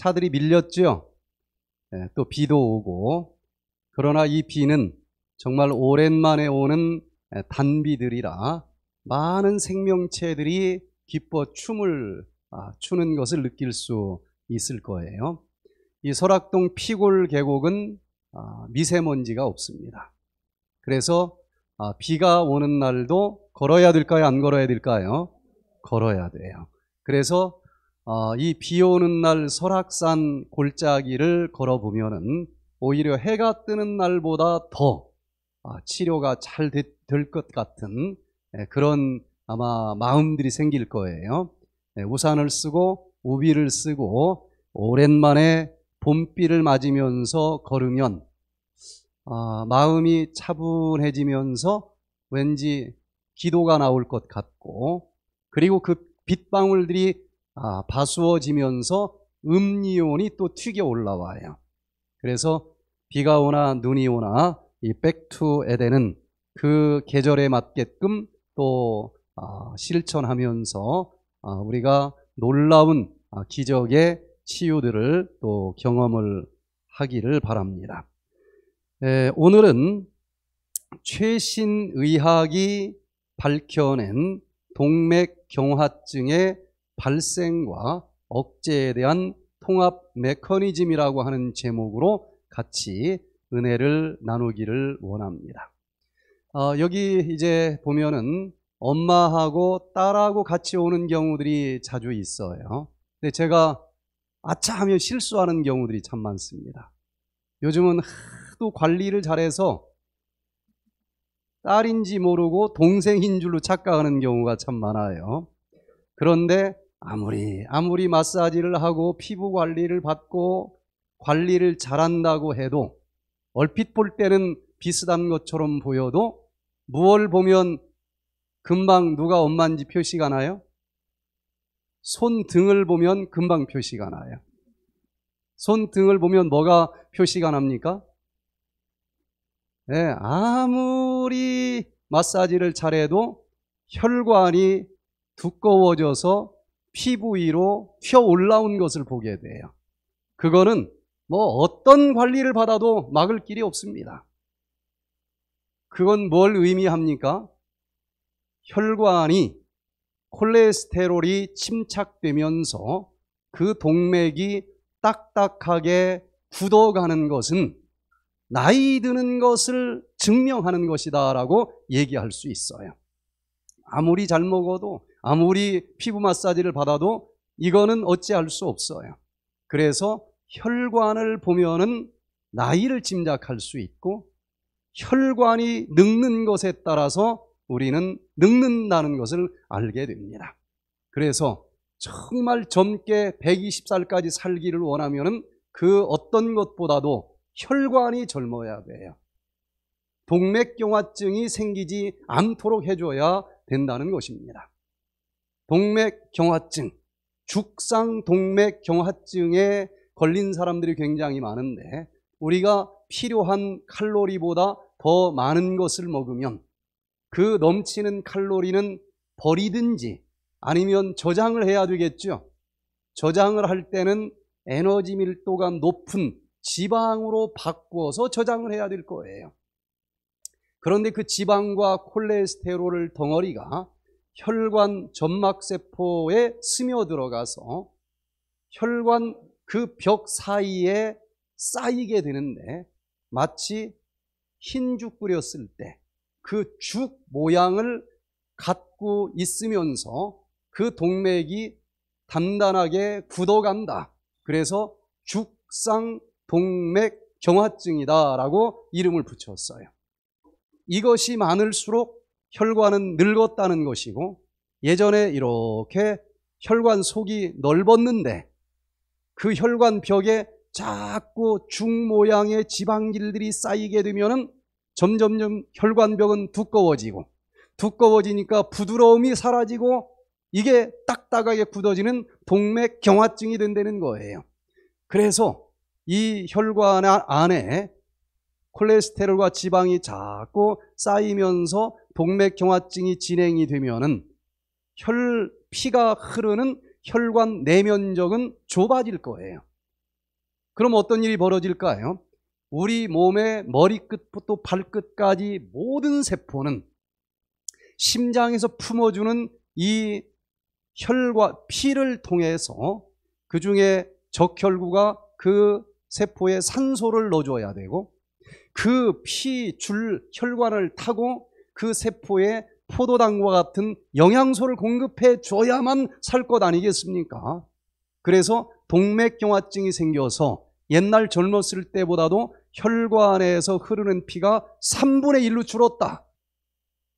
차들이 밀렸죠. 네, 예, 또 비도 오고 그러나 이 비는 정말 오랜만에 오는 예, 단비들이라 많은 생명체들이 기뻐 춤을 아, 추는 것을 느낄 수 있을 거예요. 이 설악동 피골 계곡은 아, 미세먼지가 없습니다. 그래서 아, 비가 오는 날도 걸어야 될까요? 안 걸어야 될까요? 걸어야 돼요. 그래서 어, 이비 오는 날 설악산 골짜기를 걸어보면 오히려 해가 뜨는 날보다 더 아, 치료가 잘 될 것 같은 예, 그런 아마 마음들이 생길 거예요. 예, 우산을 쓰고 우비를 쓰고 오랜만에 봄비를 맞으면서 걸으면 아, 마음이 차분해지면서 왠지 기도가 나올 것 같고 그리고 그 빗방울들이 아, 바수어지면서 음이온이 또 튀겨 올라와요. 그래서 비가 오나 눈이 오나 이 백투 에덴은 그 계절에 맞게끔 또 아, 실천하면서 아, 우리가 놀라운 아, 기적의 치유들을 또 경험을 하기를 바랍니다. 에, 오늘은 최신 의학이 밝혀낸 동맥경화증의 발생과 억제에 대한 통합 메커니즘이라고 하는 제목으로 같이 은혜를 나누기를 원합니다. 어, 여기 이제 보면은 엄마하고 딸하고 같이 오는 경우들이 자주 있어요. 근데 제가 아차 하면 실수하는 경우들이 참 많습니다. 요즘은 하도 관리를 잘해서 딸인지 모르고 동생인 줄로 착각하는 경우가 참 많아요. 그런데 아무리 아무리 마사지를 하고 피부 관리를 받고 관리를 잘한다고 해도 얼핏 볼 때는 비슷한 것처럼 보여도 무얼 보면 금방 누가 엄마인지 표시가 나요? 손등을 보면 금방 표시가 나요. 손등을 보면 뭐가 표시가 납니까? 네, 아무리 마사지를 잘해도 혈관이 두꺼워져서 피부 위로 튀어 올라온 것을 보게 돼요. 그거는 뭐 어떤 관리를 받아도 막을 길이 없습니다. 그건 뭘 의미합니까? 혈관이 콜레스테롤이 침착되면서 그 동맥이 딱딱하게 굳어가는 것은 나이 드는 것을 증명하는 것이다라고 얘기할 수 있어요. 아무리 잘 먹어도 아무리 피부 마사지를 받아도 이거는 어찌할 수 없어요. 그래서 혈관을 보면은 나이를 짐작할 수 있고 혈관이 늙는 것에 따라서 우리는 늙는다는 것을 알게 됩니다. 그래서 정말 젊게 120살까지 살기를 원하면그 어떤 것보다도 혈관이 젊어야 돼요. 동맥경화증이 생기지 않도록 해줘야 된다는 것입니다. 동맥경화증, 죽상 동맥경화증에 걸린 사람들이 굉장히 많은데 우리가 필요한 칼로리보다 더 많은 것을 먹으면 그 넘치는 칼로리는 버리든지 아니면 저장을 해야 되겠죠. 저장을 할 때는 에너지 밀도가 높은 지방으로 바꿔서 저장을 해야 될 거예요. 그런데 그 지방과 콜레스테롤 덩어리가 혈관 점막세포에 스며들어가서 혈관 그 벽 사이에 쌓이게 되는데 마치 흰죽 뿌렸을때 그 죽 모양을 갖고 있으면서 그 동맥이 단단하게 굳어간다. 그래서 죽상 동맥 경화증이다라고 이름을 붙였어요. 이것이 많을수록 혈관은 늙었다는 것이고 예전에 이렇게 혈관 속이 넓었는데 그 혈관 벽에 자꾸 중 모양의 지방질들이 쌓이게 되면 점점점 혈관벽은 두꺼워지고 두꺼워지니까 부드러움이 사라지고 이게 딱딱하게 굳어지는 동맥 경화증이 된다는 거예요. 그래서 이 혈관 아, 안에 콜레스테롤과 지방이 자꾸 쌓이면서 동맥경화증이 진행이 되면은 혈 피가 흐르는 혈관 내면적은 좁아질 거예요. 그럼 어떤 일이 벌어질까요? 우리 몸의 머리끝부터 발끝까지 모든 세포는 심장에서 품어주는 이 혈과 피를 통해서 그 중에 적혈구가 그 세포에 산소를 넣어줘야 되고 그 피 줄 혈관을 타고 그 세포에 포도당과 같은 영양소를 공급해 줘야만 살 것 아니겠습니까? 그래서 동맥경화증이 생겨서 옛날 젊었을 때보다도 혈관에서 흐르는 피가 3분의 1로 줄었다.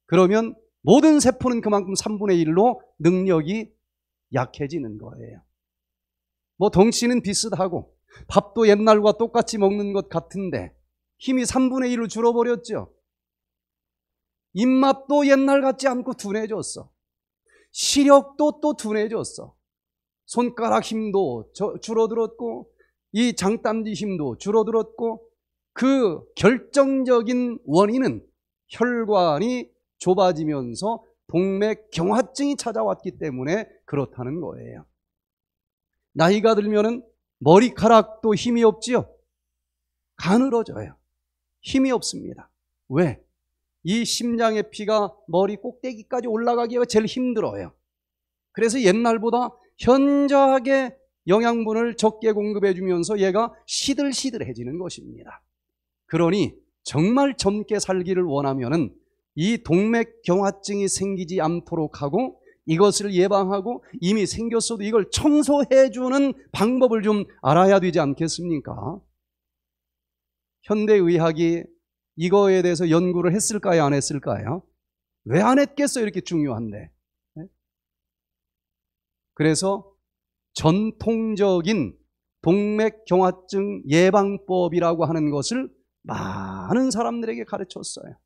그러면 모든 세포는 그만큼 3분의 1로 능력이 약해지는 거예요. 뭐 덩치는 비슷하고 밥도 옛날과 똑같이 먹는 것 같은데 힘이 3분의 1로 줄어버렸죠. 입맛도 옛날 같지 않고 둔해졌어. 시력도 또 둔해졌어. 손가락 힘도 줄어들었고 이장딴지 힘도 줄어들었고 그 결정적인 원인은 혈관이 좁아지면서 동맥 경화증이 찾아왔기 때문에 그렇다는 거예요. 나이가 들면은 머리카락도 힘이 없지요. 가늘어져요. 힘이 없습니다. 왜? 이 심장의 피가 머리 꼭대기까지 올라가기가 제일 힘들어요. 그래서 옛날보다 현저하게 영양분을 적게 공급해 주면서 얘가 시들시들해지는 것입니다. 그러니 정말 젊게 살기를 원하면은 이 동맥경화증이 생기지 않도록 하고 이것을 예방하고 이미 생겼어도 이걸 청소해 주는 방법을 좀 알아야 되지 않겠습니까? 현대 의학이 이거에 대해서 연구를 했을까요? 안 했을까요? 왜 안 했겠어요? 이렇게 중요한데. 네? 그래서 전통적인 동맥경화증 예방법이라고 하는 것을 많은 사람들에게 가르쳤어요.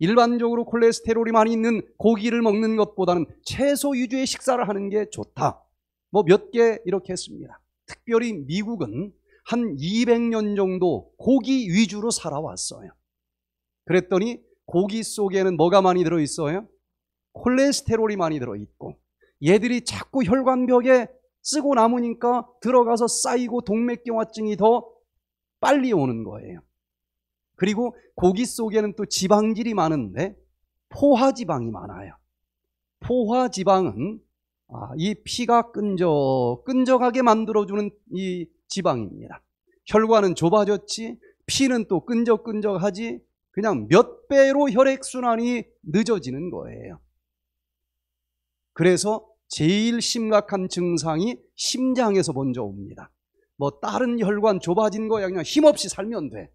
일반적으로 콜레스테롤이 많이 있는 고기를 먹는 것보다는 채소 위주의 식사를 하는 게 좋다. 뭐 몇 개 이렇게 했습니다. 특별히 미국은 한 200년 정도 고기 위주로 살아왔어요. 그랬더니 고기 속에는 뭐가 많이 들어있어요? 콜레스테롤이 많이 들어있고 얘들이 자꾸 혈관벽에 쓰고 남으니까 들어가서 쌓이고 동맥경화증이 더 빨리 오는 거예요. 그리고 고기 속에는 또 지방질이 많은데 포화지방이 많아요. 포화지방은 아, 이 피가 끈적, 끈적하게 만들어주는 이 지방입니다. 혈관은 좁아졌지, 피는 또 끈적끈적하지, 그냥 몇 배로 혈액순환이 늦어지는 거예요. 그래서 제일 심각한 증상이 심장에서 먼저 옵니다. 뭐 다른 혈관 좁아진 거야 그냥 힘없이 살면 돼.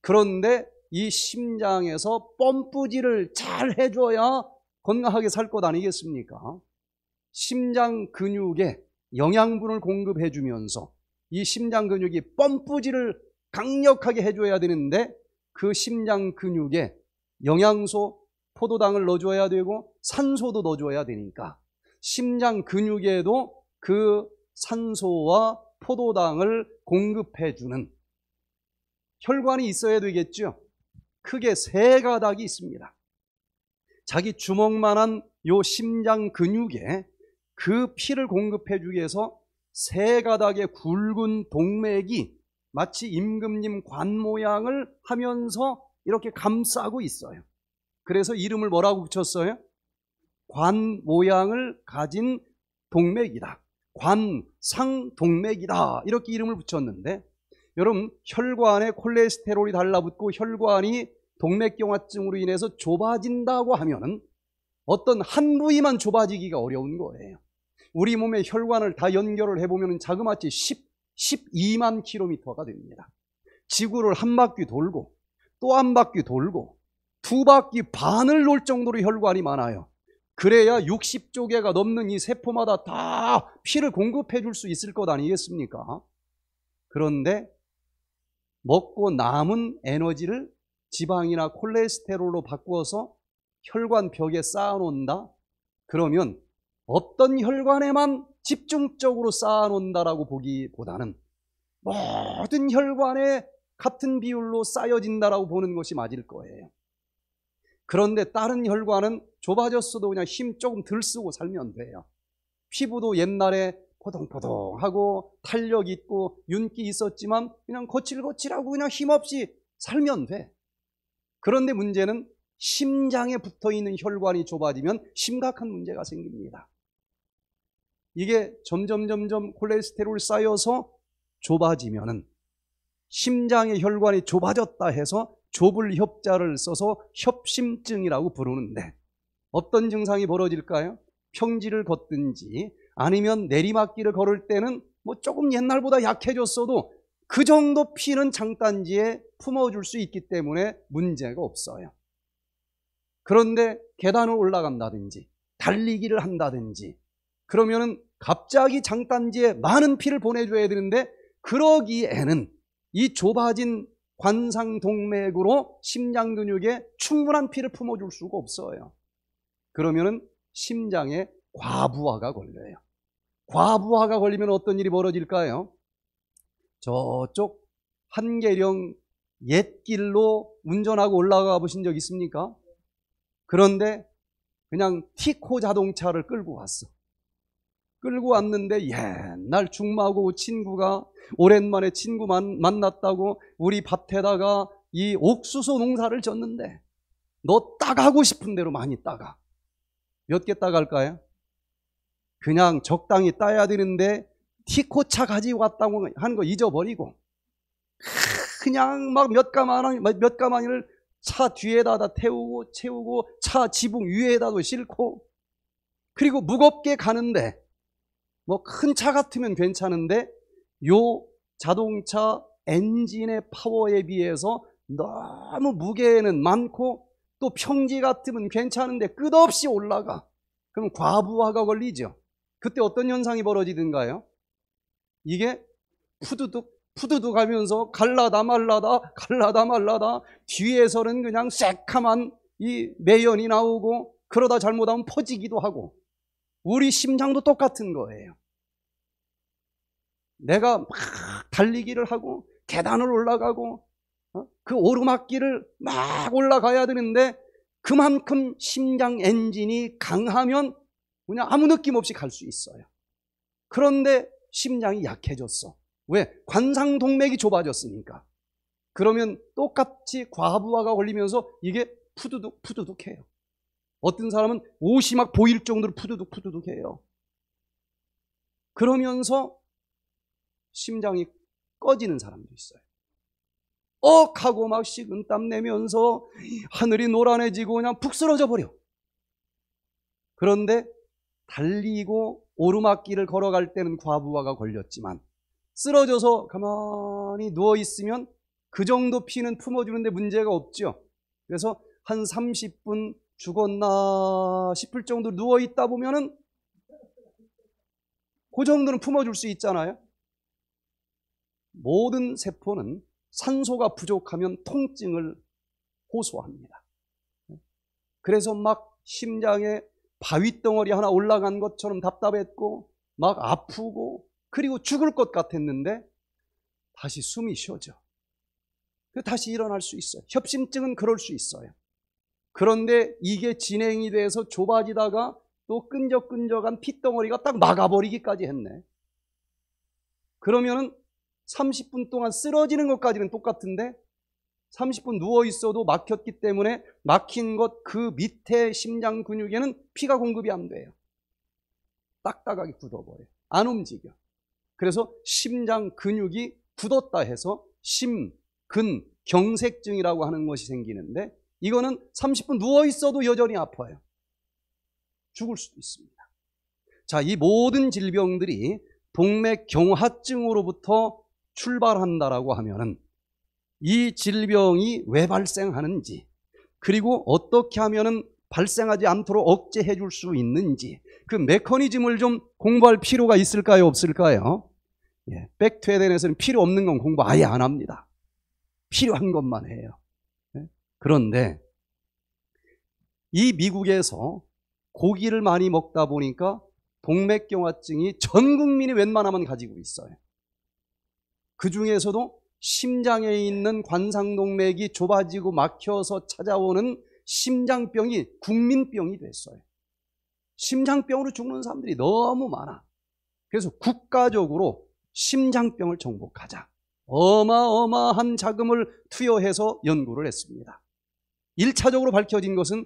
그런데 이 심장에서 펌프질을 잘 해줘야 건강하게 살 것 아니겠습니까? 심장 근육에 영양분을 공급해주면서 이 심장 근육이 펌프질을 강력하게 해줘야 되는데 그 심장 근육에 영양소, 포도당을 넣어줘야 되고 산소도 넣어줘야 되니까 심장 근육에도 그 산소와 포도당을 공급해주는 혈관이 있어야 되겠죠. 크게 세 가닥이 있습니다. 자기 주먹만한 요 심장 근육에 그 피를 공급해주기 위해서 세 가닥의 굵은 동맥이 마치 임금님 관 모양을 하면서 이렇게 감싸고 있어요. 그래서 이름을 뭐라고 붙였어요? 관 모양을 가진 동맥이다. 관상 동맥이다. 이렇게 이름을 붙였는데 여러분 혈관에 콜레스테롤이 달라붙고 혈관이 동맥경화증으로 인해서 좁아진다고 하면은 어떤 한 부위만 좁아지기가 어려운 거예요. 우리 몸의 혈관을 다 연결을 해보면 자그마치 10 12만 킬로미터가 됩니다. 지구를 한 바퀴 돌고 또 한 바퀴 돌고 두 바퀴 반을 돌 정도로 혈관이 많아요. 그래야 60조 개가 넘는 이 세포마다 다 피를 공급해 줄 수 있을 것 아니겠습니까? 그런데 먹고 남은 에너지를 지방이나 콜레스테롤로 바꾸어서 혈관 벽에 쌓아놓는다? 그러면 어떤 혈관에만 집중적으로 쌓아놓는다라고 보기보다는 모든 혈관에 같은 비율로 쌓여진다라고 보는 것이 맞을 거예요. 그런데 다른 혈관은 좁아졌어도 그냥 힘 조금 덜 쓰고 살면 돼요. 피부도 옛날에 포동포동하고 탄력 있고 윤기 있었지만 그냥 거칠거칠하고 그냥 힘없이 살면 돼. 그런데 문제는 심장에 붙어 있는 혈관이 좁아지면 심각한 문제가 생깁니다. 이게 점점 점점 콜레스테롤 쌓여서 좁아지면은 심장의 혈관이 좁아졌다 해서 좁을 협자를 써서 협심증이라고 부르는데 어떤 증상이 벌어질까요? 평지를 걷든지 아니면 내리막길을 걸을 때는 뭐 조금 옛날보다 약해졌어도 그 정도 피는 장단지에 품어줄 수 있기 때문에 문제가 없어요. 그런데 계단을 올라간다든지 달리기를 한다든지 그러면은 갑자기 장단지에 많은 피를 보내줘야 되는데 그러기에는 이 좁아진 관상동맥으로 심장 근육에 충분한 피를 품어줄 수가 없어요. 그러면은 심장에 과부하가 걸려요. 과부하가 걸리면 어떤 일이 벌어질까요? 저쪽 한계령 옛길로 운전하고 올라가 보신 적 있습니까? 그런데 그냥 티코 자동차를 끌고 왔어. 끌고 왔는데 옛날 중마고 친구가 오랜만에 친구 만, 만났다고 우리 밭에다가 이 옥수수 농사를 졌는데 너 따가고 싶은 대로 많이 따가. 몇 개 따갈까요? 그냥 적당히 따야 되는데 티코차 가지고 왔다고 하는 거 잊어버리고 그냥 막 몇 가마니, 몇 가마니를 차 뒤에다 다 태우고 채우고 차 지붕 위에다도 싣고 그리고 무겁게 가는데 뭐큰차 같으면 괜찮은데 요 자동차 엔진의 파워에 비해서 너무 무게는 많고 또 평지 같으면 괜찮은데 끝없이 올라가. 그럼 과부하가 걸리죠. 그때 어떤 현상이 벌어지든가요? 이게 푸드득 푸드득 하면서 갈라다 말라다 갈라다 말라다 뒤에서는 그냥 새카만 이 매연이 나오고 그러다 잘못하면 퍼지기도 하고 우리 심장도 똑같은 거예요. 내가 막 달리기를 하고 계단을 올라가고 어? 그 오르막길을 막 올라가야 되는데 그만큼 심장 엔진이 강하면 그냥 아무 느낌 없이 갈 수 있어요. 그런데 심장이 약해졌어. 왜? 관상동맥이 좁아졌으니까. 그러면 똑같이 과부하가 걸리면서 이게 푸드득푸드득해요 어떤 사람은 옷이 막 보일 정도로 푸드득 푸드득해요. 그러면서 심장이 꺼지는 사람도 있어요. 억 하고 막 식은 땀 내면서 하늘이 노란해지고 그냥 푹 쓰러져 버려. 그런데 달리고 오르막길을 걸어갈 때는 과부하가 걸렸지만 쓰러져서 가만히 누워 있으면 그 정도 피는 품어주는데 문제가 없죠. 그래서 한 30분 죽었나 싶을 정도로 누워 있다 보면은 그 정도는 품어줄 수 있잖아요. 모든 세포는 산소가 부족하면 통증을 호소합니다. 그래서 막 심장에 바윗덩어리 하나 올라간 것처럼 답답했고 막 아프고 그리고 죽을 것 같았는데 다시 숨이 쉬어져. 그 다시 일어날 수 있어요. 협심증은 그럴 수 있어요. 그런데 이게 진행이 돼서 좁아지다가 또 끈적끈적한 핏덩어리가 딱 막아버리기까지 했네. 그러면은 30분 동안 쓰러지는 것까지는 똑같은데 30분 누워 있어도 막혔기 때문에 막힌 것 그 밑에 심장 근육에는 피가 공급이 안 돼요. 딱딱하게 굳어버려. 안 움직여. 그래서 심장 근육이 굳었다 해서 심근 경색증이라고 하는 것이 생기는데 이거는 30분 누워 있어도 여전히 아파요. 죽을 수도 있습니다. 자, 이 모든 질병들이 동맥경화증으로부터 출발한다라고 하면은 이 질병이 왜 발생하는지 그리고 어떻게 하면은 발생하지 않도록 억제해 줄 수 있는지 그 메커니즘을 좀 공부할 필요가 있을까요 없을까요? 예, 백투에 대해서는 필요 없는 건 공부 아예 안 합니다. 필요한 것만 해요. 그런데 이 미국에서 고기를 많이 먹다 보니까 동맥경화증이 전 국민이 웬만하면 가지고 있어요. 그 중에서도 심장에 있는 관상동맥이 좁아지고 막혀서 찾아오는 심장병이 국민병이 됐어요. 심장병으로 죽는 사람들이 너무 많아. 그래서 국가적으로 심장병을 정복하자. 어마어마한 자금을 투여해서 연구를 했습니다. 1차적으로 밝혀진 것은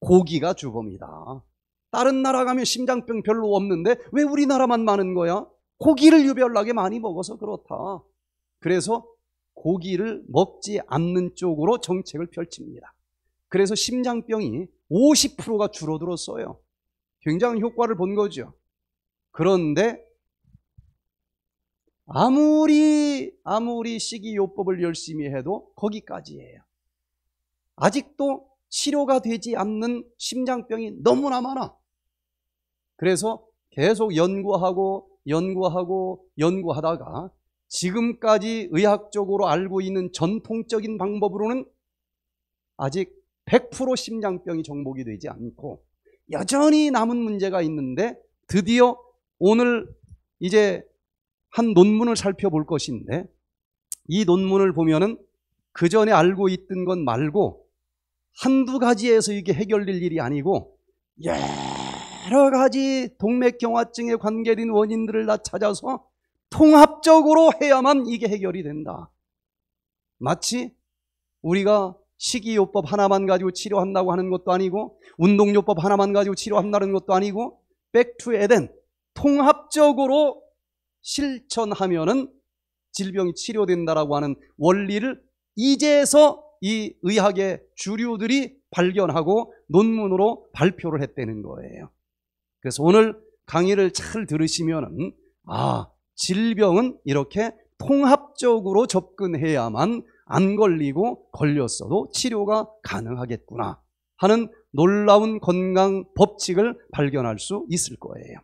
고기가 주범이다. 다른 나라 가면 심장병 별로 없는데 왜 우리나라만 많은 거야? 고기를 유별나게 많이 먹어서 그렇다. 그래서 고기를 먹지 않는 쪽으로 정책을 펼칩니다. 그래서 심장병이 50%가 줄어들었어요. 굉장한 효과를 본 거죠. 그런데 아무리 아무리 식이요법을 열심히 해도 거기까지예요. 아직도 치료가 되지 않는 심장병이 너무나 많아. 그래서 계속 연구하고 연구하고 연구하다가 지금까지 의학적으로 알고 있는 전통적인 방법으로는 아직 100% 심장병이 정복이 되지 않고 여전히 남은 문제가 있는데 드디어 오늘 이제 한 논문을 살펴볼 것인데 이 논문을 보면은 그 전에 알고 있던 것 말고 한두 가지에서 이게 해결될 일이 아니고 여러 가지 동맥경화증에 관계된 원인들을 다 찾아서 통합적으로 해야만 이게 해결이 된다. 마치 우리가 식이요법 하나만 가지고 치료한다고 하는 것도 아니고 운동요법 하나만 가지고 치료한다는 것도 아니고 백투 에덴 통합적으로 실천하면은 질병이 치료된다라고 하는 원리를 이제서 이 의학의 주류들이 발견하고 논문으로 발표를 했다는 거예요. 그래서 오늘 강의를 잘들으시면 아, 질병은 이렇게 통합적으로 접근해야만 안 걸리고 걸렸어도 치료가 가능하겠구나 하는 놀라운 건강 법칙을 발견할 수 있을 거예요.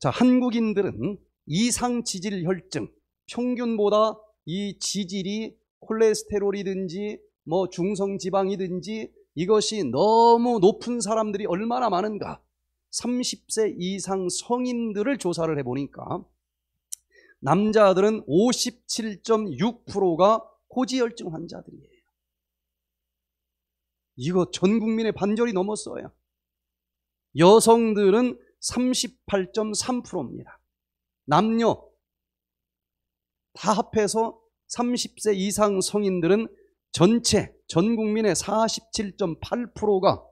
자, 한국인들은 이상 지질 혈증, 평균보다 이 지질이 콜레스테롤이든지 뭐 중성 지방이든지 이것이 너무 높은 사람들이 얼마나 많은가 30세 이상 성인들을 조사를 해보니까 남자들은 57.6%가 고지혈증 환자들이에요. 이거 전 국민의 반절이 넘었어요. 여성들은 38.3%입니다. 남녀 다 합해서 30세 이상 성인들은 전체 전 국민의 47.8%가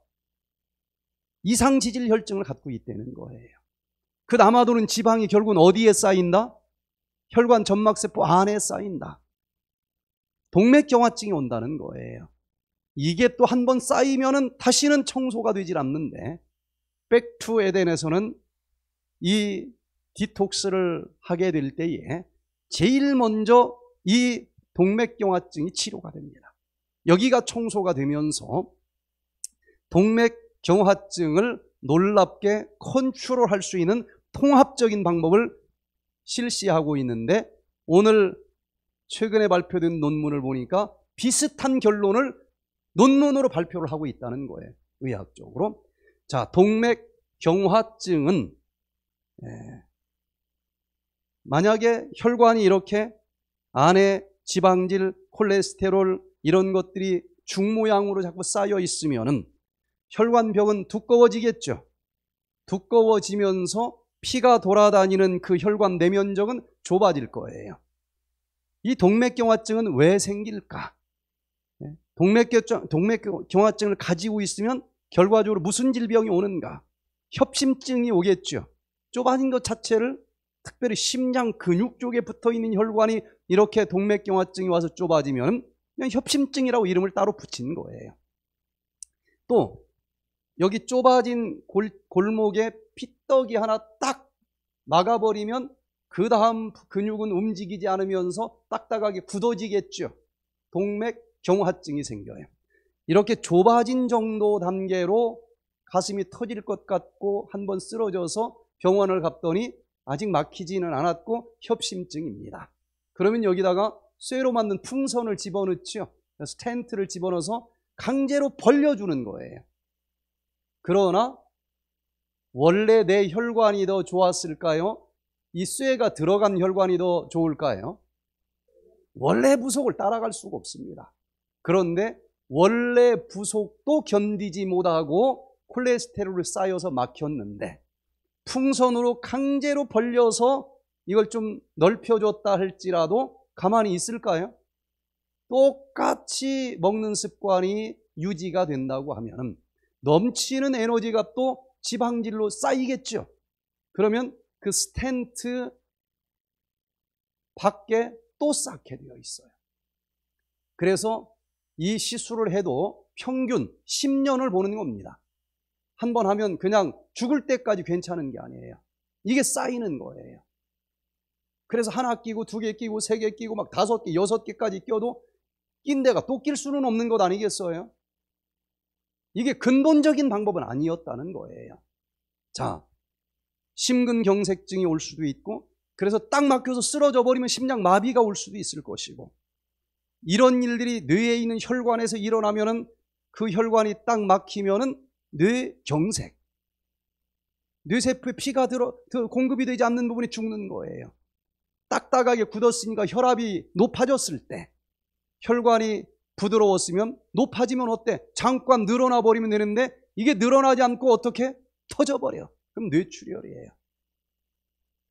이상 지질 혈증을 갖고 있다는 거예요. 그 남아도는 지방이 결국은 어디에 쌓인다? 혈관 점막세포 안에 쌓인다. 동맥경화증이 온다는 거예요. 이게 또 한번 쌓이면은 다시는 청소가 되질 않는데 백투 에덴에서는 이 디톡스를 하게 될 때에 제일 먼저 이 동맥경화증이 치료가 됩니다. 여기가 청소가 되면서 동맥 경화증을 놀랍게 컨트롤할 수 있는 통합적인 방법을 실시하고 있는데 오늘 최근에 발표된 논문을 보니까 비슷한 결론을 논문으로 발표를 하고 있다는 거예요. 의학적으로. 자, 동맥 경화증은 예, 만약에 혈관이 이렇게 안에 지방질, 콜레스테롤, 이런 것들이 중모양으로 자꾸 쌓여 있으면 혈관벽은 두꺼워지겠죠. 두꺼워지면서 피가 돌아다니는 그 혈관 내면적은 좁아질 거예요. 이 동맥경화증은 왜 생길까? 예? 동맥경 동맥경화증을 가지고 있으면 결과적으로 무슨 질병이 오는가? 협심증이 오겠죠. 좁아진 것 자체를 특별히 심장 근육 쪽에 붙어 있는 혈관이 이렇게 동맥경화증이 와서 좁아지면 협심증이라고 이름을 따로 붙인 거예요. 또 여기 좁아진 골, 골목에 피떡이 하나 딱 막아버리면 그 다음 근육은 움직이지 않으면서 딱딱하게 굳어지겠죠. 동맥 경화증이 생겨요. 이렇게 좁아진 정도 단계로 가슴이 터질 것 같고 한 번 쓰러져서 병원을 갔더니 아직 막히지는 않았고 협심증입니다. 그러면 여기다가 쇠로 만든 풍선을 집어넣죠. 그래서 텐트를 집어넣어서 강제로 벌려주는 거예요. 그러나 원래 내 혈관이 더 좋았을까요? 이 쇠가 들어간 혈관이 더 좋을까요? 원래 부속을 따라갈 수가 없습니다. 그런데 원래 부속도 견디지 못하고 콜레스테롤을 쌓여서 막혔는데 풍선으로 강제로 벌려서 이걸 좀 넓혀줬다 할지라도 가만히 있을까요? 똑같이 먹는 습관이 유지가 된다고 하면 넘치는 에너지 가또 지방질로 쌓이겠죠. 그러면 그 스텐트 밖에 또 쌓게 되어 있어요. 그래서 이 시술을 해도 평균 10년을 보는 겁니다. 한 번 하면 그냥 죽을 때까지 괜찮은 게 아니에요. 이게 쌓이는 거예요. 그래서 하나 끼고 두 개 끼고 세 개 끼고 막 다섯 개 여섯 개까지 끼어도 낀 데가 또 낄 수는 없는 것 아니겠어요? 이게 근본적인 방법은 아니었다는 거예요. 자, 심근경색증이 올 수도 있고 그래서 딱 막혀서 쓰러져 버리면 심장 마비가 올 수도 있을 것이고 이런 일들이 뇌에 있는 혈관에서 일어나면은 그 혈관이 딱 막히면은 뇌경색 뇌세포에 피가 들어 공급이 되지 않는 부분이 죽는 거예요. 딱딱하게 굳었으니까 혈압이 높아졌을 때 혈관이 부드러웠으면 높아지면 어때? 잠깐 늘어나 버리면 되는데 이게 늘어나지 않고 어떻게? 터져버려. 그럼 뇌출혈이에요.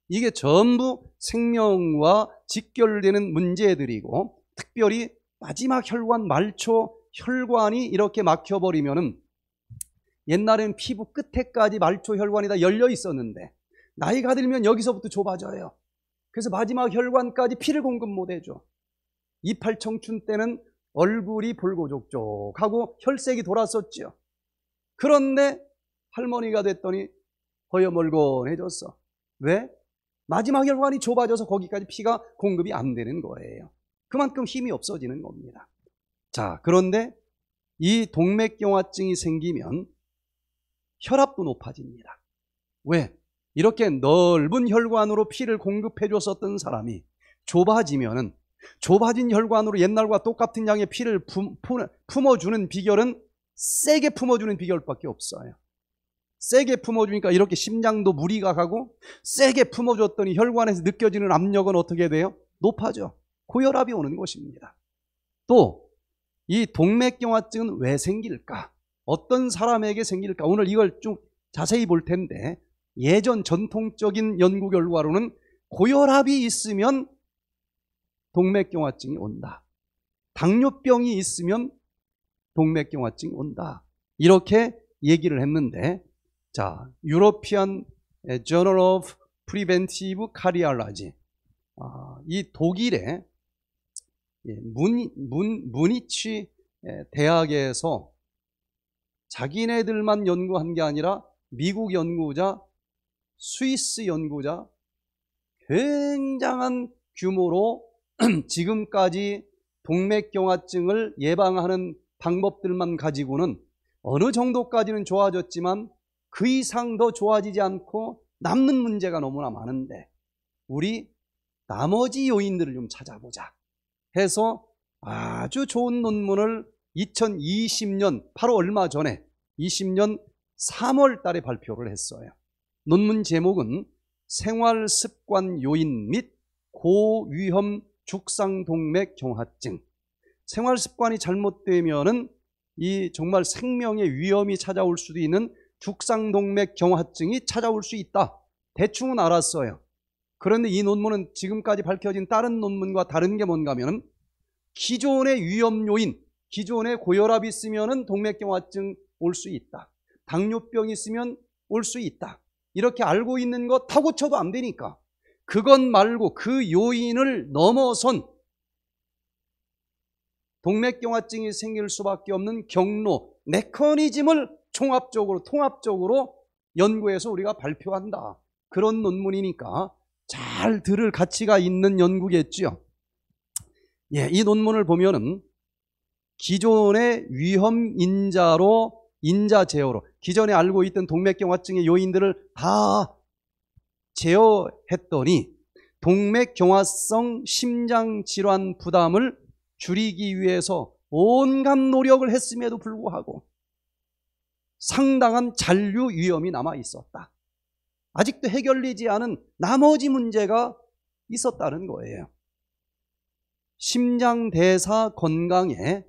이게 전부 생명과 직결되는 문제들이고 특별히 마지막 혈관 말초 혈관이 이렇게 막혀버리면은 옛날엔 피부 끝에까지 말초 혈관이 다 열려 있었는데 나이가 들면 여기서부터 좁아져요. 그래서 마지막 혈관까지 피를 공급 못 해줘. 이팔 청춘 때는 얼굴이 볼고족족하고 혈색이 돌았었죠 그런데 할머니가 됐더니 허여멀건해졌어. 왜? 마지막 혈관이 좁아져서 거기까지 피가 공급이 안 되는 거예요. 그만큼 힘이 없어지는 겁니다. 자, 그런데 이 동맥경화증이 생기면 혈압도 높아집니다. 왜? 이렇게 넓은 혈관으로 피를 공급해 줬었던 사람이 좁아지면은 좁아진 혈관으로 옛날과 똑같은 양의 피를 품, 품어주는 비결은 세게 품어주는 비결밖에 없어요. 세게 품어주니까 이렇게 심장도 무리가 가고 세게 품어줬더니 혈관에서 느껴지는 압력은 어떻게 돼요? 높아져. 고혈압이 오는 것입니다. 또 이 동맥경화증은 왜 생길까? 어떤 사람에게 생길까? 오늘 이걸 좀 자세히 볼 텐데 예전 전통적인 연구 결과로는 고혈압이 있으면 동맥경화증이 온다. 당뇨병이 있으면 동맥경화증이 온다. 이렇게 얘기를 했는데 자, European Journal of Preventive Cardiology 아, 이 독일의 예, 문, 문, 문이치 예, 대학에서 자기네들만 연구한 게 아니라 미국 연구자 스위스 연구자 굉장한 규모로 지금까지 동맥경화증을 예방하는 방법들만 가지고는 어느 정도까지는 좋아졌지만 그 이상 더 좋아지지 않고 남는 문제가 너무나 많은데 우리 나머지 요인들을 좀 찾아보자 해서 아주 좋은 논문을 2020년 바로 얼마 전에 20년 3월 달에 발표를 했어요. 논문 제목은 생활습관 요인 및 고위험 죽상동맥 경화증 생활습관이 잘못되면 이 정말 생명의 위험이 찾아올 수도 있는 죽상동맥 경화증이 찾아올 수 있다 대충은 알았어요 그런데 이 논문은 지금까지 밝혀진 다른 논문과 다른 게 뭔가 하면 기존의 위험 요인 기존의 고혈압이 있으면 동맥경화증 올 수 있다 당뇨병이 있으면 올 수 있다 이렇게 알고 있는 것 타고 쳐도 안 되니까 그것 말고 그 요인을 넘어선 동맥경화증이 생길 수밖에 없는 경로, 메커니즘을 종합적으로, 통합적으로 연구해서 우리가 발표한다. 그런 논문이니까 잘 들을 가치가 있는 연구겠지요. 예, 이 논문을 보면은 기존의 위험인자로 인자 제어로 기존에 알고 있던 동맥경화증의 요인들을 다 제어했더니 동맥경화성 심장 질환 부담을 줄이기 위해서 온갖 노력을 했음에도 불구하고 상당한 잔류 위험이 남아 있었다. 아직도 해결되지 않은 나머지 문제가 있었다는 거예요. 심장대사 건강에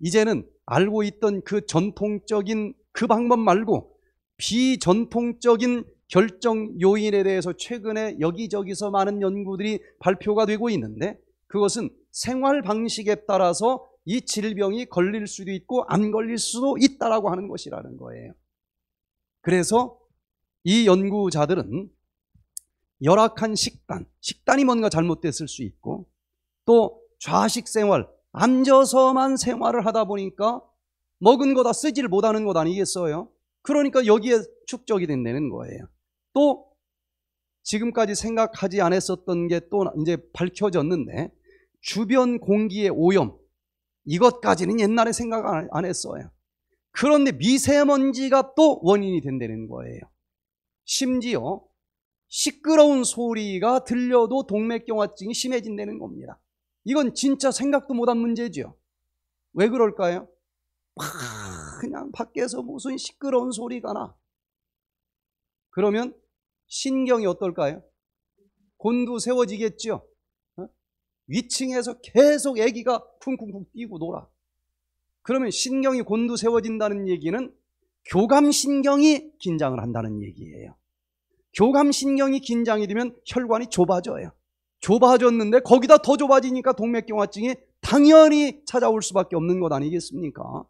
이제는 알고 있던 그 전통적인 그 방법 말고 비전통적인 결정 요인에 대해서 최근에 여기저기서 많은 연구들이 발표가 되고 있는데 그것은 생활 방식에 따라서 이 질병이 걸릴 수도 있고 안 걸릴 수도 있다라고 하는 것이라는 거예요. 그래서 이 연구자들은 열악한 식단, 식단이 뭔가 잘못됐을 수 있고 또 좌식 생활, 앉아서만 생활을 하다 보니까 먹은 거다 쓰지를 못하는 것 아니겠어요? 그러니까 여기에 축적이 된다는 거예요. 또 지금까지 생각하지 않았었던 게 또 이제 밝혀졌는데 주변 공기의 오염 이것까지는 옛날에 생각 안 했어요. 그런데 미세먼지가 또 원인이 된다는 거예요. 심지어 시끄러운 소리가 들려도 동맥경화증이 심해진다는 겁니다. 이건 진짜 생각도 못한 문제죠. 왜 그럴까요? 막 그냥 밖에서 무슨 시끄러운 소리가 나. 그러면 신경이 어떨까요? 곤두 세워지겠죠. 어? 위층에서 계속 아기가 쿵쿵쿵 뛰고 놀아. 그러면 신경이 곤두 세워진다는 얘기는 교감신경이 긴장을 한다는 얘기예요. 교감신경이 긴장이 되면 혈관이 좁아져요. 좁아졌는데 거기다 더 좁아지니까 동맥경화증이 당연히 찾아올 수밖에 없는 것 아니겠습니까?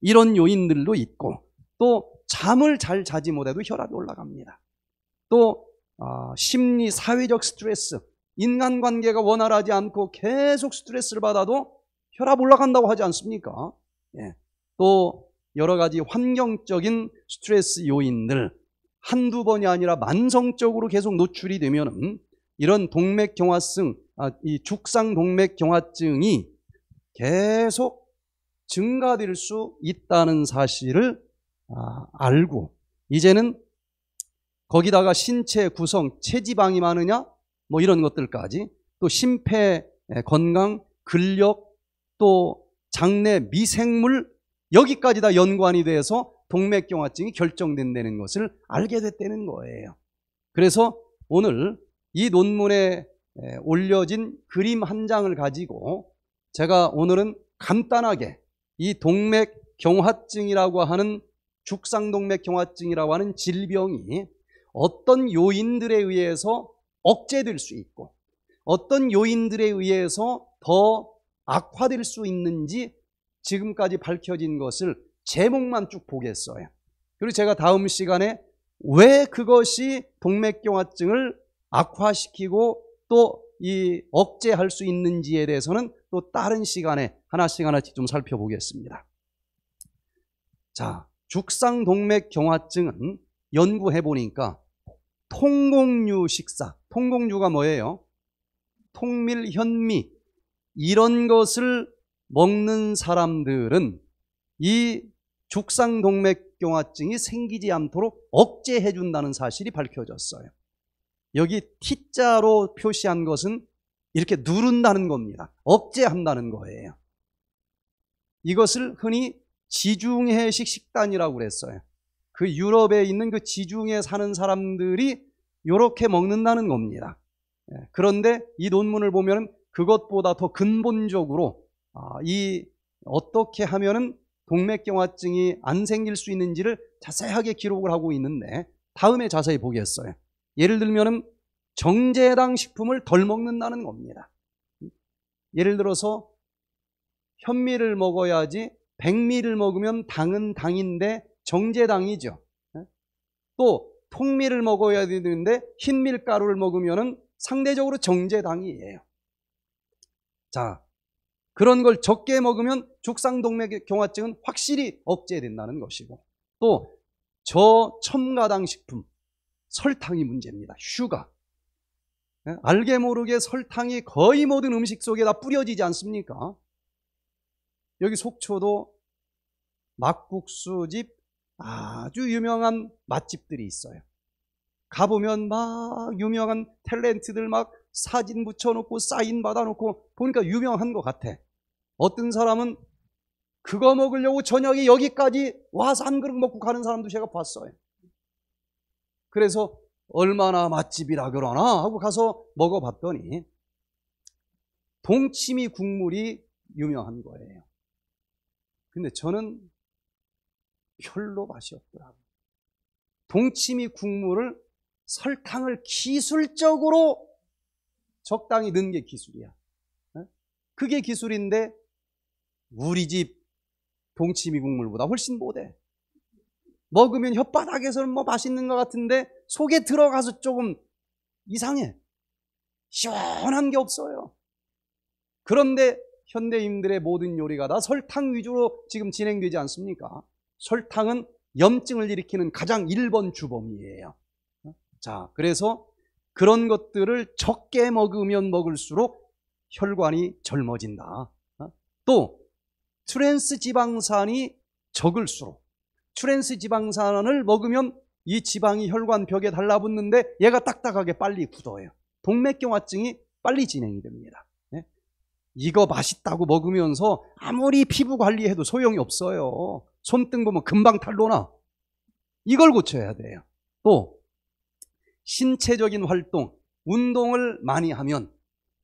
이런 요인들도 있고 또 잠을 잘 자지 못해도 혈압이 올라갑니다. 또 어, 심리 사회적 스트레스 인간관계가 원활하지 않고 계속 스트레스를 받아도 혈압 올라간다고 하지 않습니까? 예. 또 여러 가지 환경적인 스트레스 요인들 한두 번이 아니라 만성적으로 계속 노출이 되면 이런 동맥경화증, 아, 이 죽상 동맥경화증이 계속 증가될 수 있다는 사실을 아, 알고 이제는 거기다가 신체 구성, 체지방이 많으냐 뭐 이런 것들까지 또 심폐 건강, 근력 또 장내 미생물 여기까지 다 연관이 돼서 동맥경화증이 결정된다는 것을 알게 됐다는 거예요. 그래서 오늘 이 논문에 올려진 그림 한 장을 가지고 제가 오늘은 간단하게 이 동맥 경화증이라고 하는 죽상동맥 경화증이라고 하는 질병이 어떤 요인들에 의해서 억제될 수 있고 어떤 요인들에 의해서 더 악화될 수 있는지 지금까지 밝혀진 것을 제목만 쭉 보겠어요. 그리고 제가 다음 시간에 왜 그것이 동맥경화증을 악화시키고 또 이 억제할 수 있는지에 대해서는 또 다른 시간에 하나씩 하나씩 좀 살펴보겠습니다. 자, 죽상동맥 경화증은 연구해 보니까 통곡류 식사, 통곡류가 뭐예요? 통밀, 현미 이런 것을 먹는 사람들은 이 죽상동맥경화증이 생기지 않도록 억제해 준다는 사실이 밝혀졌어요. 여기 T자로 표시한 것은 이렇게 누른다는 겁니다. 억제한다는 거예요. 이것을 흔히 지중해식 식단이라고 그랬어요. 그 유럽에 있는 그 지중해 사는 사람들이 이렇게 먹는다는 겁니다. 예, 그런데 이 논문을 보면 그것보다 더 근본적으로 아, 이 어떻게 하면은 동맥경화증이 안 생길 수 있는지를 자세하게 기록을 하고 있는데 다음에 자세히 보겠어요. 예를 들면 정제당 식품을 덜 먹는다는 겁니다. 예를 들어서 현미를 먹어야지 백미를 먹으면 당은 당인데 정제당이죠. 또통미를 먹어야 되는데 흰 밀가루를 먹으면 상대적으로 정제당이에요. 자, 그런 걸 적게 먹으면 죽상동맥경화증은 확실히 억제된다는 것이고 또 저첨가당 식품 설탕이 문제입니다. 슈가. 예? 알게 모르게 설탕이 거의 모든 음식 속에다 뿌려지지 않습니까? 여기 속초도 막국수집 아주 유명한 맛집들이 있어요. 가보면 막 유명한 탤런트들 막 사진 붙여놓고 사인 받아놓고 보니까 유명한 것 같아. 어떤 사람은 그거 먹으려고 저녁에 여기까지 와서 한 그릇 먹고 가는 사람도 제가 봤어요. 그래서 얼마나 맛집이라 그러나 하고 가서 먹어봤더니 동치미 국물이 유명한 거예요. 근데 저는 별로 맛이 없더라고요. 동치미 국물을 설탕을 기술적으로 적당히 넣은 게 기술이야. 네? 그게 기술인데 우리 집 동치미 국물보다 훨씬 못해. 먹으면 혓바닥에서는 뭐 맛있는 것 같은데 속에 들어가서 조금 이상해. 시원한 게 없어요. 그런데 현대인들의 모든 요리가 다 설탕 위주로 지금 진행되지 않습니까? 설탕은 염증을 일으키는 가장 1번 주범이에요. 자, 그래서 그런 것들을 적게 먹으면 먹을수록 혈관이 젊어진다. 또 트랜스 지방산이 적을수록 트랜스 지방산을 먹으면 이 지방이 혈관 벽에 달라붙는데 얘가 딱딱하게 빨리 굳어요. 동맥경화증이 빨리 진행이 됩니다. 네? 이거 맛있다고 먹으면서 아무리 피부 관리해도 소용이 없어요. 손등 보면 금방 탈로나. 이걸 고쳐야 돼요. 또 신체적인 활동, 운동을 많이 하면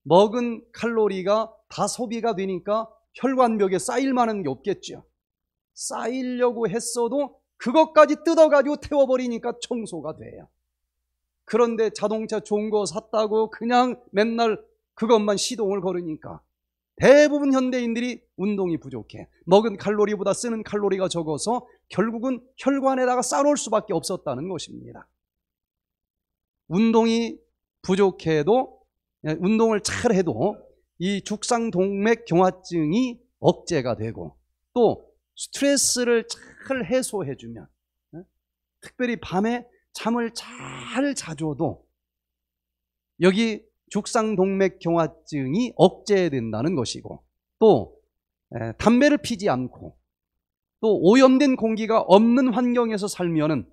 먹은 칼로리가 다 소비가 되니까 혈관벽에 쌓일 만한 게 없겠죠. 쌓이려고 했어도 그것까지 뜯어가지고 태워버리니까 청소가 돼요. 그런데 자동차 좋은 거 샀다고 그냥 맨날 그것만 시동을 걸으니까 대부분 현대인들이 운동이 부족해. 먹은 칼로리보다 쓰는 칼로리가 적어서 결국은 혈관에다가 쌓아놓을 수밖에 없었다는 것입니다. 운동이 부족해도, 운동을 잘 해도 이 죽상동맥 경화증이 억제가 되고 또 스트레스를 잘 해소해주면 특별히 밤에 잠을 잘 자줘도 여기 죽상동맥경화증이 억제된다는 것이고 또 담배를 피지 않고 또 오염된 공기가 없는 환경에서 살면은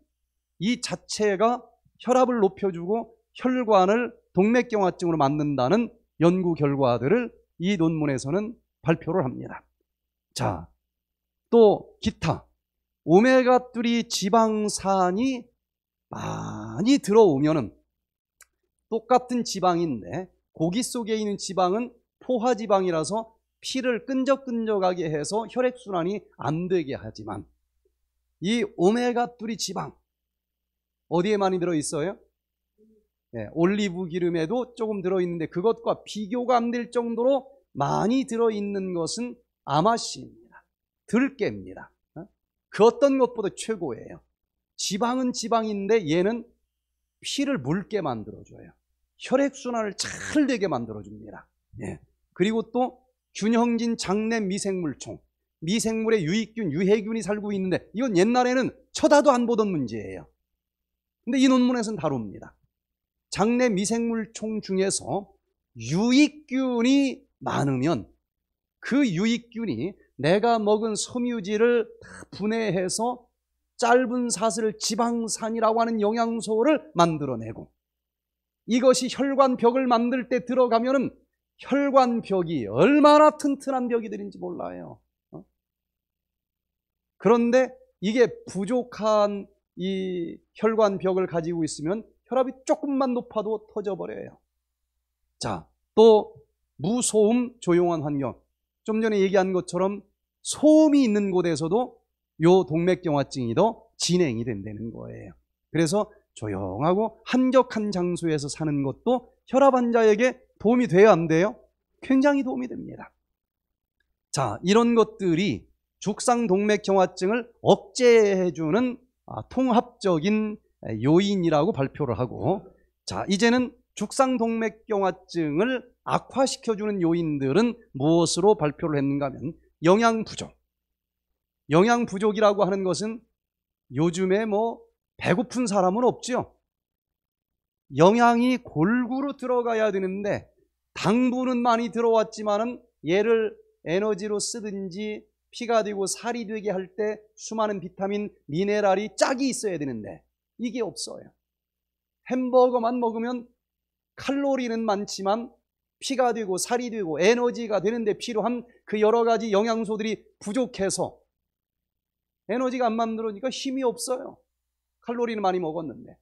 이 자체가 혈압을 높여주고 혈관을 동맥경화증으로 만든다는 연구 결과들을 이 논문에서는 발표를 합니다. 자, 또 기타 오메가3 지방산이 많이 들어오면은 똑같은 지방인데 고기 속에 있는 지방은 포화지방이라서 피를 끈적끈적하게 해서 혈액순환이 안 되게 하지만 이 오메가3 지방 어디에 많이 들어있어요? 네, 올리브 기름에도 조금 들어있는데 그것과 비교가 안 될 정도로 많이 들어있는 것은 아마씨입니다. 들깨입니다. 어? 그 어떤 것보다 최고예요. 지방은 지방인데 얘는 피를 묽게 만들어줘요. 혈액순환을 잘 되게 만들어줍니다. 예. 그리고 또 균형진 장내 미생물총, 미생물의 유익균, 유해균이 살고 있는데 이건 옛날에는 쳐다도 안 보던 문제예요. 근데 이 논문에서는 다룹니다. 장내 미생물총 중에서 유익균이 많으면 그 유익균이 내가 먹은 섬유질을 다 분해해서 짧은 사슬 지방산이라고 하는 영양소를 만들어내고 이것이 혈관벽을 만들 때 들어가면 혈관벽이 얼마나 튼튼한 벽이들인지 몰라요. 어? 그런데 이게 부족한 이 혈관벽을 가지고 있으면 혈압이 조금만 높아도 터져버려요. 자, 또 무소음 조용한 환경. 좀 전에 얘기한 것처럼 소음이 있는 곳에서도 요 동맥경화증이 더 진행이 된다는 거예요. 그래서 조용하고 한적한 장소에서 사는 것도 혈압 환자에게 도움이 돼야 안 돼요? 굉장히 도움이 됩니다. 자, 이런 것들이 죽상동맥경화증을 억제해주는 아, 통합적인 요인이라고 발표를 하고 자, 이제는 죽상동맥경화증을 악화시켜주는 요인들은 무엇으로 발표를 했는가 하면 영양 부족. 영양 부족이라고 하는 것은 요즘에 뭐 배고픈 사람은 없지요. 영양이 골고루 들어가야 되는데 당분은 많이 들어왔지만은 얘를 에너지로 쓰든지 피가 되고 살이 되게 할 때 수많은 비타민, 미네랄이 짝이 있어야 되는데 이게 없어요. 햄버거만 먹으면 칼로리는 많지만 피가 되고 살이 되고 에너지가 되는데 필요한 그 여러 가지 영양소들이 부족해서 에너지가 안 만들어지니까 힘이 없어요. 칼로리는 많이 먹었는데.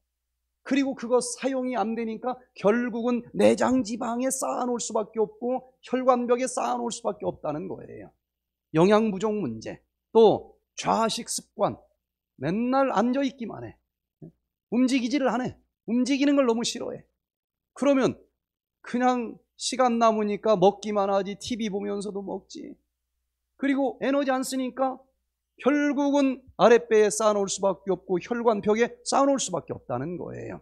그리고 그거 사용이 안 되니까 결국은 내장 지방에 쌓아놓을 수밖에 없고 혈관벽에 쌓아놓을 수밖에 없다는 거예요. 영양 부족 문제. 또 좌식 습관. 맨날 앉아 있기만 해. 움직이지를 안 해. 움직이는 걸 너무 싫어해. 그러면 그냥 시간 남으니까 먹기만 하지 TV 보면서도 먹지. 그리고 에너지 안 쓰니까 결국은 아랫배에 쌓아놓을 수밖에 없고 혈관벽에 쌓아놓을 수밖에 없다는 거예요.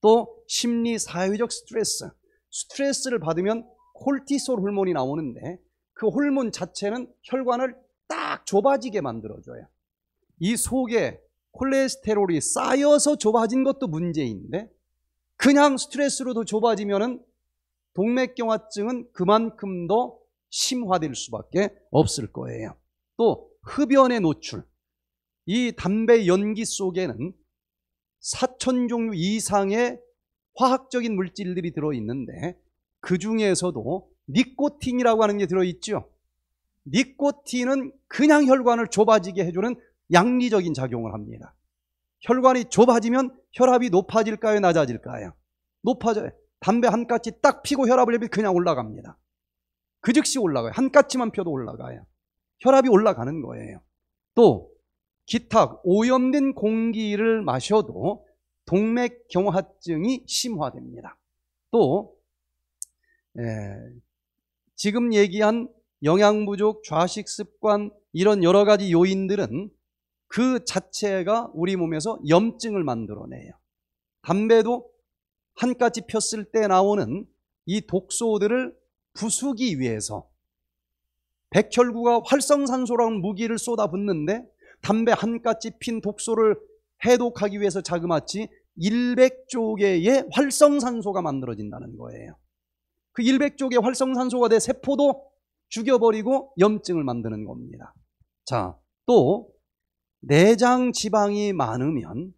또 심리 사회적 스트레스. 스트레스를 받으면 콜티솔 호르몬이 나오는데 그 호르몬 자체는 혈관을 딱 좁아지게 만들어줘요. 이 속에 콜레스테롤이 쌓여서 좁아진 것도 문제인데 그냥 스트레스로도 좁아지면은 동맥경화증은 그만큼 더 심화될 수밖에 없을 거예요. 또 흡연의 노출. 이 담배 연기 속에는 4천 종류 이상의 화학적인 물질들이 들어있는데 그 중에서도 니코틴이라고 하는 게 들어있죠. 니코틴은 그냥 혈관을 좁아지게 해주는 양리적인 작용을 합니다. 혈관이 좁아지면 혈압이 높아질까요? 낮아질까요? 높아져요. 담배 한 까치 딱 피고 혈압을 내면 그냥 올라갑니다. 그 즉시 올라가요. 한 까치만 펴도 올라가요. 혈압이 올라가는 거예요. 또 기타 오염된 공기를 마셔도 동맥경화증이 심화됩니다. 또 에, 예, 지금 얘기한 영양 부족, 좌식 습관 이런 여러 가지 요인들은 그 자체가 우리 몸에서 염증을 만들어내요. 담배도 한 가지 폈을 때 나오는 이 독소들을 부수기 위해서 백혈구가 활성산소라는 무기를 쏟아붓는데 담배 한 가지 핀 독소를 해독하기 위해서 자그마치 100조 개의 활성산소가 만들어진다는 거예요. 그 100쪽의 활성산소가 돼 세포도 죽여버리고 염증을 만드는 겁니다. 자, 또 내장 지방이 많으면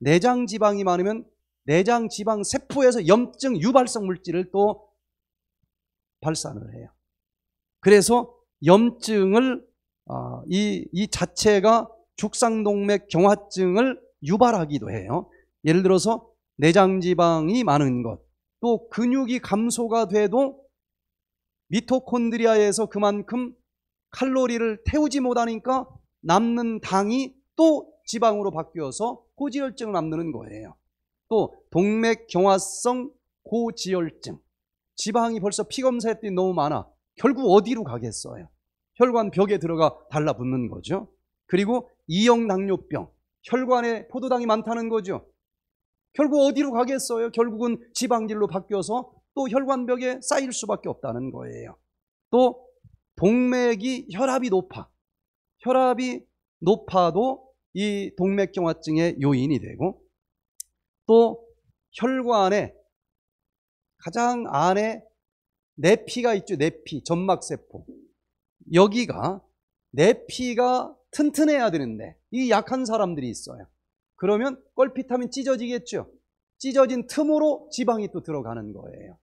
내장 지방이 많으면 내장 지방 세포에서 염증 유발성 물질을 또 발산을 해요. 그래서 염증을 어, 이, 이 자체가 죽상동맥 경화증을 유발하기도 해요. 예를 들어서 내장 지방이 많은 것, 또 근육이 감소가 돼도 미토콘드리아에서 그만큼 칼로리를 태우지 못하니까 남는 당이 또 지방으로 바뀌어서 고지혈증을 남는 거예요. 또 동맥 경화성 고지혈증. 지방이 벌써 피검사 했더니 너무 많아. 결국 어디로 가겠어요? 혈관 벽에 들어가 달라붙는 거죠. 그리고 이형 당뇨병. 혈관에 포도당이 많다는 거죠. 결국 어디로 가겠어요? 결국은 지방질로 바뀌어서 또 혈관벽에 쌓일 수밖에 없다는 거예요. 또 동맥이 혈압이 높아. 혈압이 높아도 이 동맥경화증의 요인이 되고 또 혈관에 가장 안에 내피가 있죠. 내피, 점막세포. 여기가 내피가 튼튼해야 되는데 이 약한 사람들이 있어요. 그러면 껄핏하면 찢어지겠죠. 찢어진 틈으로 지방이 또 들어가는 거예요.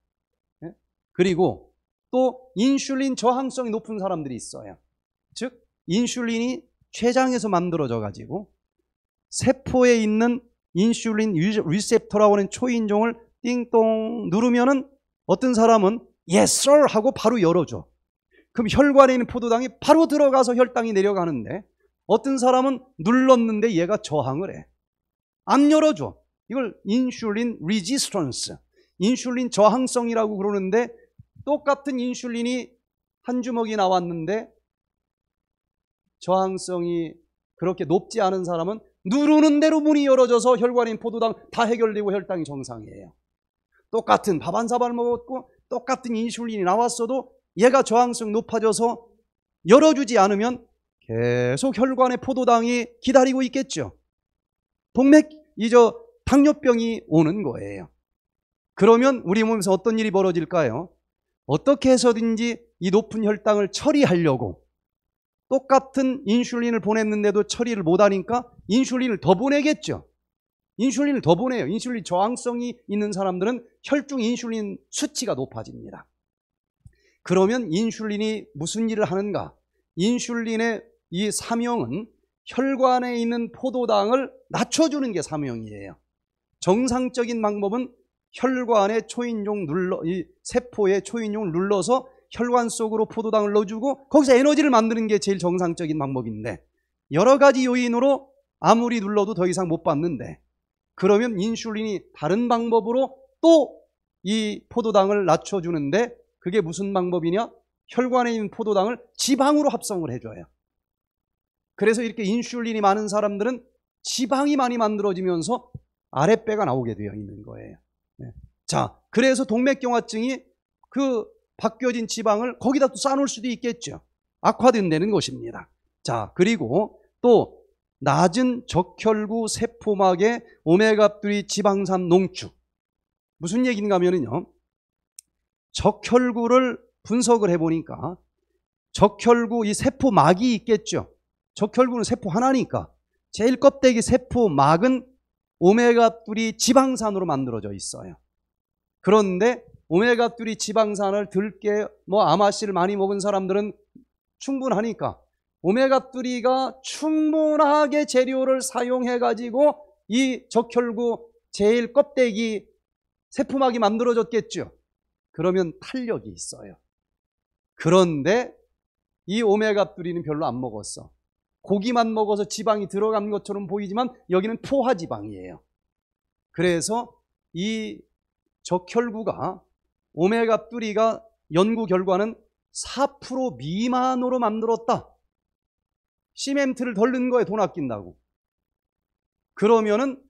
예? 그리고 또 인슐린 저항성이 높은 사람들이 있어요. 즉 인슐린이 췌장에서 만들어져 가지고 세포에 있는 인슐린 리셉터라고 하는 초인종을 띵동 누르면은 어떤 사람은 yes sir 하고 바로 열어줘. 그럼 혈관에 있는 포도당이 바로 들어가서 혈당이 내려가는데 어떤 사람은 눌렀는데 얘가 저항을 해. 안 열어줘. 이걸 인슐린 리지스턴스, 인슐린 저항성이라고 그러는데 똑같은 인슐린이 한 주먹이 나왔는데 저항성이 그렇게 높지 않은 사람은 누르는 대로 문이 열어져서 혈관인 포도당 다 해결되고 혈당이 정상이에요. 똑같은 밥 한 사발 먹었고 똑같은 인슐린이 나왔어도 얘가 저항성 높아져서 열어주지 않으면 계속 혈관의 포도당이 기다리고 있겠죠. 동맥 이저 당뇨병이 오는 거예요. 그러면 우리 몸에서 어떤 일이 벌어질까요? 어떻게 해서든지 이 높은 혈당을 처리하려고 똑같은 인슐린을 보냈는데도 처리를 못하니까 인슐린을 더 보내겠죠. 인슐린을 더 보내요. 인슐린 저항성이 있는 사람들은 혈중 인슐린 수치가 높아집니다. 그러면 인슐린이 무슨 일을 하는가? 인슐린의 이 사명은 혈관에 있는 포도당을 낮춰주는 게 사명이에요. 정상적인 방법은 혈관의 초인종 눌러, 이 세포의 초인종을 눌러서 혈관 속으로 포도당을 넣어주고 거기서 에너지를 만드는 게 제일 정상적인 방법인데 여러 가지 요인으로 아무리 눌러도 더 이상 못 받는데 그러면 인슐린이 다른 방법으로 또 이 포도당을 낮춰주는데 그게 무슨 방법이냐? 혈관에 있는 포도당을 지방으로 합성을 해줘요. 그래서 이렇게 인슐린이 많은 사람들은 지방이 많이 만들어지면서 아랫배가 나오게 되어 있는 거예요. 네. 자, 그래서 동맥경화증이 그 바뀌어진 지방을 거기다 또 쌓아놓을 수도 있겠죠. 악화된다는 것입니다. 자, 그리고 또 낮은 적혈구 세포막의 오메가3 지방산 농축. 무슨 얘기인가 하면요. 적혈구를 분석을 해보니까 적혈구 이 세포막이 있겠죠. 적혈구는 세포 하나니까 제일 껍데기 세포막은 오메가3 지방산으로 만들어져 있어요. 그런데 오메가3 지방산을 들깨, 뭐 아마씨를 많이 먹은 사람들은 충분하니까 오메가3가 충분하게 재료를 사용해 가지고 이 적혈구 제일 껍데기 세포막이 만들어졌겠죠. 그러면 탄력이 있어요. 그런데 이 오메가3는 별로 안 먹었어. 고기만 먹어서 지방이 들어간 것처럼 보이지만 여기는 포화지방이에요. 그래서 이 적혈구가 오메가 3가 연구 결과는 4% 미만으로 만들었다. 시멘트를 덜넣 거에 돈 아낀다고. 그러면은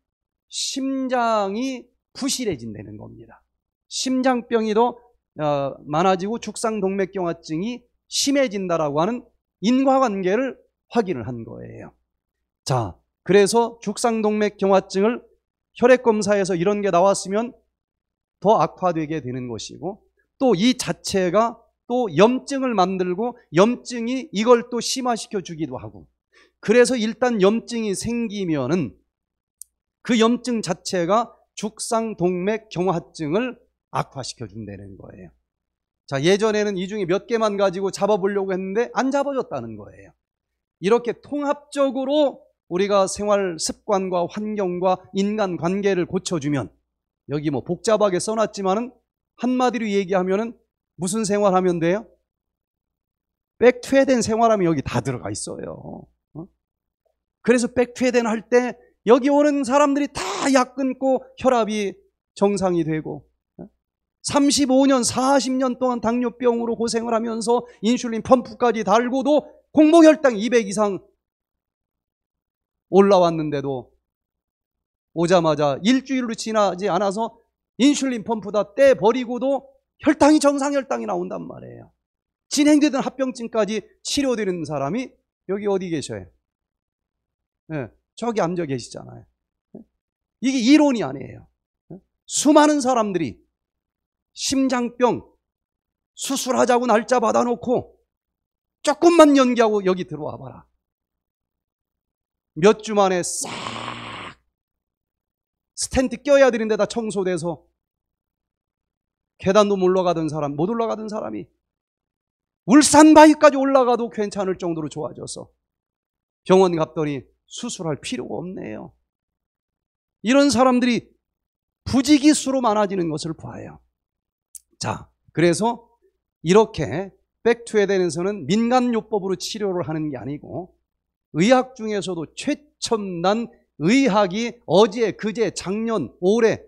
심장이 부실해진다는 겁니다. 심장병이 더 어, 많아지고 축상동맥경화증이 심해진다라고 하는 인과관계를 확인을 한 거예요. 자, 그래서 축상동맥경화증을 혈액검사에서 이런 게 나왔으면 더 악화되게 되는 것이고 또 이 자체가 또 염증을 만들고 염증이 이걸 또 심화시켜 주기도 하고 그래서 일단 염증이 생기면은 그 염증 자체가 죽상동맥 경화증을 악화시켜 준다는 거예요. 자, 예전에는 이 중에 몇 개만 가지고 잡아보려고 했는데 안 잡아줬다는 거예요. 이렇게 통합적으로 우리가 생활 습관과 환경과 인간 관계를 고쳐주면 여기 뭐 복잡하게 써놨지만은 한마디로 얘기하면은 무슨 생활하면 돼요? 백퇴된 생활하면 여기 다 들어가 있어요. 어? 그래서 백퇴된 할 때 여기 오는 사람들이 다 약 끊고 혈압이 정상이 되고 35년, 어? 40년 동안 당뇨병으로 고생을 하면서 인슐린 펌프까지 달고도 공모혈당200 이상 올라왔는데도 오자마자 일주일로 지나지 않아서 인슐린 펌프다 떼버리고도 혈당이 정상혈당이 나온단 말이에요. 진행되던 합병증까지 치료되는 사람이 여기 어디 계셔요? 네, 저기 앉아 계시잖아요. 예? 이게 이론이 아니에요. 예? 수많은 사람들이 심장병 수술하자고 날짜 받아놓고 조금만 연기하고 여기 들어와 봐라. 몇 주 만에 싹 스탠드 껴야 되는데 다 청소돼서 계단도 못 올라가던 사람, 못 올라가던 사람이 울산 바위까지 올라가도 괜찮을 정도로 좋아져서 병원 갔더니 수술할 필요가 없네요. 이런 사람들이 부지기수로 많아지는 것을 봐요. 자, 그래서 이렇게 백투에덴에서는 민간요법으로 치료를 하는 게 아니고 의학 중에서도 최첨단 의학이 어제, 그제, 작년, 올해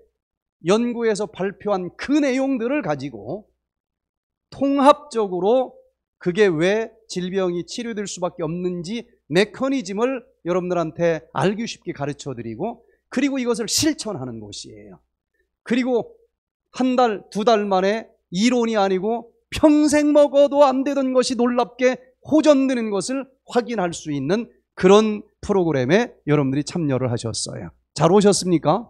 연구에서 발표한 그 내용들을 가지고 통합적으로 그게 왜 질병이 치료될 수밖에 없는지 메커니즘을 여러분들한테 알기 쉽게 가르쳐 드리고 그리고 이것을 실천하는 것이에요. 그리고 한 달, 두 달 만에 이론이 아니고 평생 먹어도 안 되던 것이 놀랍게 호전되는 것을 확인할 수 있는 그런 프로그램에 여러분들이 참여를 하셨어요. 잘 오셨습니까?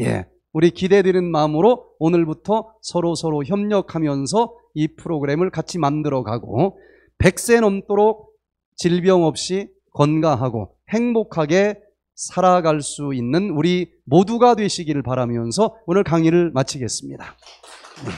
예. 우리 기대드리는 마음으로 오늘부터 서로 서로 협력하면서 이 프로그램을 같이 만들어 가고 100세 넘도록 질병 없이 건강하고 행복하게 살아갈 수 있는 우리 모두가 되시기를 바라면서 오늘 강의를 마치겠습니다. 네.